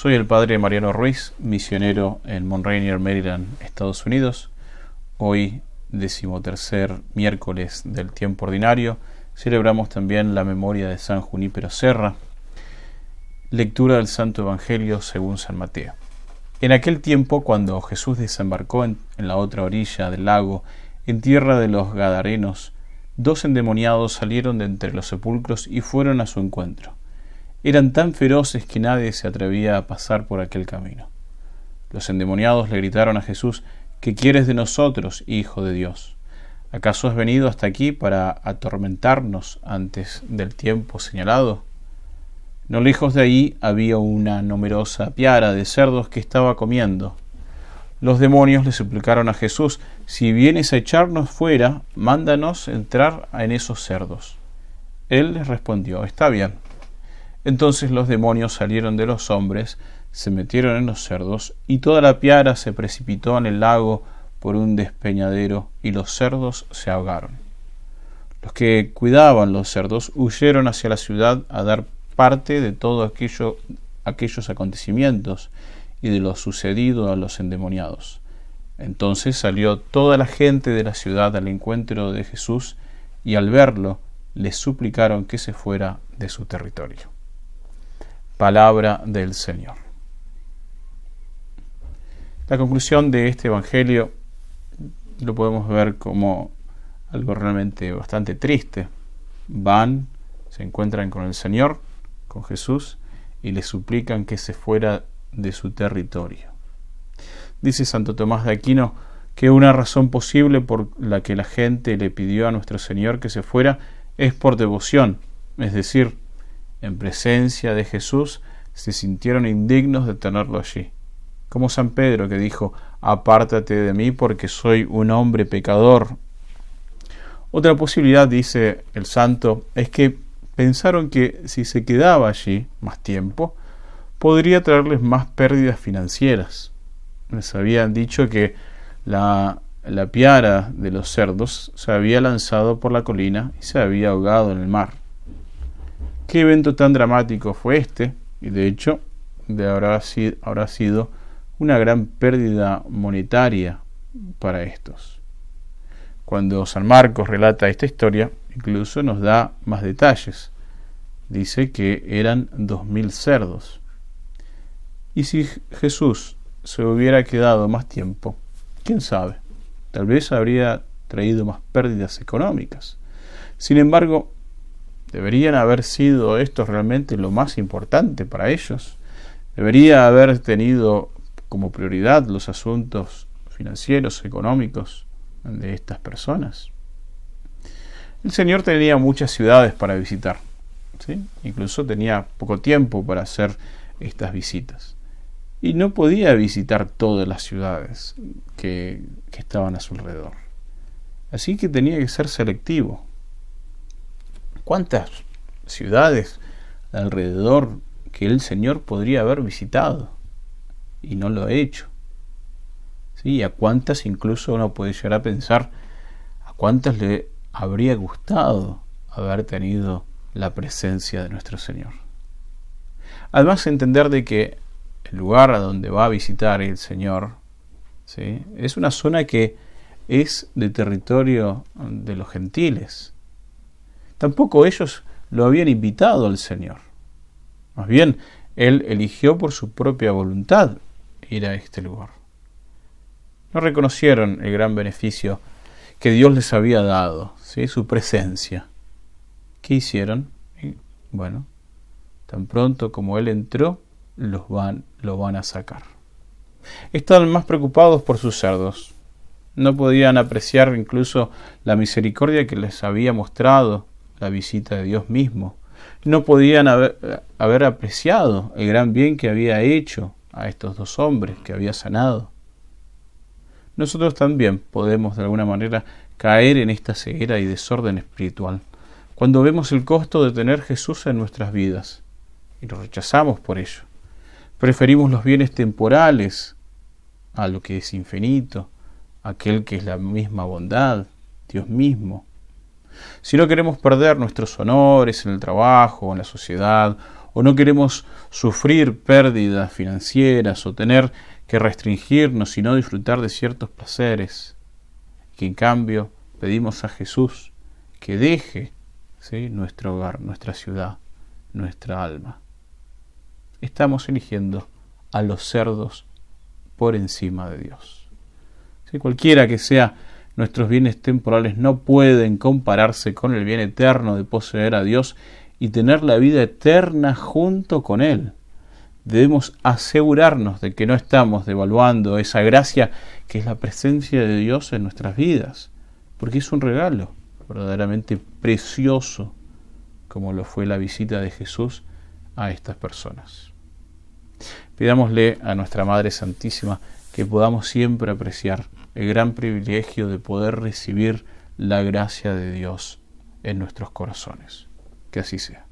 Soy el padre Mariano Ruiz, misionero en Monrainier, Maryland, Estados Unidos. Hoy, decimotercer miércoles del tiempo ordinario, celebramos también la memoria de San Junípero Serra. Lectura del Santo Evangelio según San Mateo. En aquel tiempo, cuando Jesús desembarcó en la otra orilla del lago, en tierra de los Gadarenos, dos endemoniados salieron de entre los sepulcros y fueron a su encuentro eran tan feroces que nadie se atrevía a pasar por aquel camino. Los endemoniados le gritaron a Jesús, ¿qué quieres de nosotros, Hijo de Dios? ¿Acaso has venido hasta aquí para atormentarnos antes del tiempo señalado? No lejos de ahí había una numerosa piara de cerdos que estaba comiendo. Los demonios le suplicaron a Jesús, si vienes a echarnos fuera, mándanos entrar en esos cerdos. Él les respondió, está bien entonces los demonios salieron de los hombres, se metieron en los cerdos, y toda la piara se precipitó en el lago por un despeñadero, y los cerdos se ahogaron. Los que cuidaban los cerdos huyeron hacia la ciudad a dar parte de todos aquello, aquellos acontecimientos y de lo sucedido a los endemoniados. Entonces salió toda la gente de la ciudad al encuentro de Jesús y al verlo le suplicaron que se fuera de su territorio. Palabra del Señor. La conclusión de este Evangelio lo podemos ver como algo realmente bastante triste. Van, se encuentran con el Señor, con Jesús, y le suplican que se fuera de su territorio. Dice Santo Tomás de Aquino que una razón posible por la que la gente le pidió a nuestro Señor que se fuera es por devoción, es decir, en presencia de Jesús, se sintieron indignos de tenerlo allí. Como San Pedro que dijo, apártate de mí porque soy un hombre pecador. Otra posibilidad, dice el santo, es que pensaron que si se quedaba allí más tiempo, podría traerles más pérdidas financieras. Les habían dicho que la, la piara de los cerdos se había lanzado por la colina y se había ahogado en el mar. ¿Qué evento tan dramático fue este? Y de hecho, de habrá, sido, habrá sido una gran pérdida monetaria para estos. Cuando San Marcos relata esta historia, incluso nos da más detalles. Dice que eran dos mil cerdos. Y si Jesús se hubiera quedado más tiempo, quién sabe, tal vez habría traído más pérdidas económicas. Sin embargo, Deberían haber sido esto realmente lo más importante para ellos. Debería haber tenido como prioridad los asuntos financieros, económicos de estas personas. El Señor tenía muchas ciudades para visitar. Incluso tenía poco tiempo para hacer estas visitas. Y no podía visitar todas las ciudades que estaban a su alrededor. Así que tenía que ser selectivo cuántas ciudades alrededor que el Señor podría haber visitado y no lo ha hecho. ¿Sí? A cuántas incluso uno puede llegar a pensar, a cuántas le habría gustado haber tenido la presencia de nuestro Señor. Además entender de que el lugar a donde va a visitar el Señor es una zona que es de territorio de los gentiles tampoco ellos lo habían invitado al Señor. Más bien, él eligió por su propia voluntad ir a este lugar. No reconocieron el gran beneficio que Dios les había dado, ¿sí? su presencia. ¿Qué hicieron? bueno, tan pronto como Él entró, los van, lo van a sacar. Estaban más preocupados por sus cerdos. No podían apreciar incluso la misericordia que les había mostrado la visita de Dios mismo. No podían haber, apreciado el gran bien que había hecho a estos dos hombres que había sanado. Nosotros también podemos de alguna manera caer en esta ceguera y desorden espiritual cuando vemos el costo de tener Jesús en nuestras vidas y lo rechazamos por ello. Preferimos los bienes temporales a lo que es infinito, aquel que es la misma bondad, Dios mismo, si no queremos perder nuestros honores en el trabajo, o en la sociedad, o no queremos sufrir pérdidas financieras o tener que restringirnos y no disfrutar de ciertos placeres, que en cambio pedimos a Jesús que deje nuestro hogar, nuestra ciudad, nuestra alma. Estamos eligiendo a los cerdos por encima de Dios. Si Cualquiera que sea nuestros bienes temporales no pueden compararse con el bien eterno de poseer a Dios y tener la vida eterna junto con Él. Debemos asegurarnos de que no estamos devaluando esa gracia que es la presencia de Dios en nuestras vidas, porque es un regalo verdaderamente precioso, como lo fue la visita de Jesús a estas personas. Pidámosle a nuestra Madre Santísima que podamos siempre apreciar el gran privilegio de poder recibir la gracia de Dios en nuestros corazones. Que así sea.